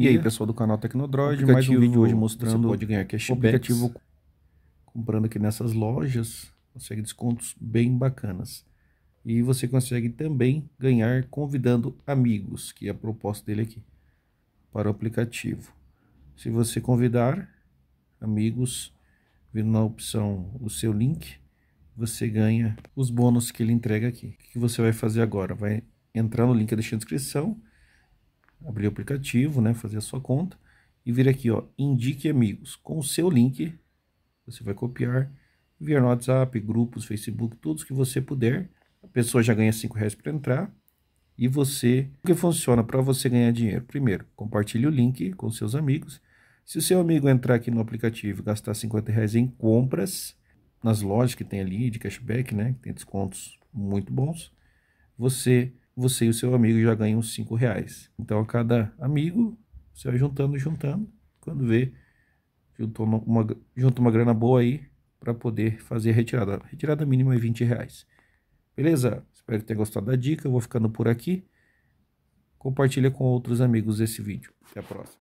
E aí, pessoal do canal Tecnodroid, mais um vídeo hoje mostrando você pode ganhar cashback o aplicativo comprando aqui nessas lojas, consegue descontos bem bacanas. E você consegue também ganhar convidando amigos, que é a proposta dele aqui, para o aplicativo. Se você convidar amigos, vindo na opção o seu link, você ganha os bônus que ele entrega aqui. O que você vai fazer agora? Vai entrar no link que eu deixei na descrição abrir o aplicativo, né, fazer a sua conta e vir aqui, ó, indique amigos. Com o seu link, você vai copiar, enviar no WhatsApp, grupos, Facebook, todos que você puder. A pessoa já ganha R$ reais para entrar. E você, o que funciona para você ganhar dinheiro? Primeiro, compartilhe o link com seus amigos. Se o seu amigo entrar aqui no aplicativo e gastar 50 reais em compras, nas lojas que tem ali de cashback, né, que tem descontos muito bons, você você e o seu amigo já ganham cinco reais. Então, a cada amigo, você vai juntando, juntando. Quando vê, juntou uma junta uma grana boa aí para poder fazer a retirada. A retirada mínima é 20 reais. Beleza? Espero que tenha gostado da dica. Eu vou ficando por aqui. Compartilha com outros amigos esse vídeo. Até a próxima.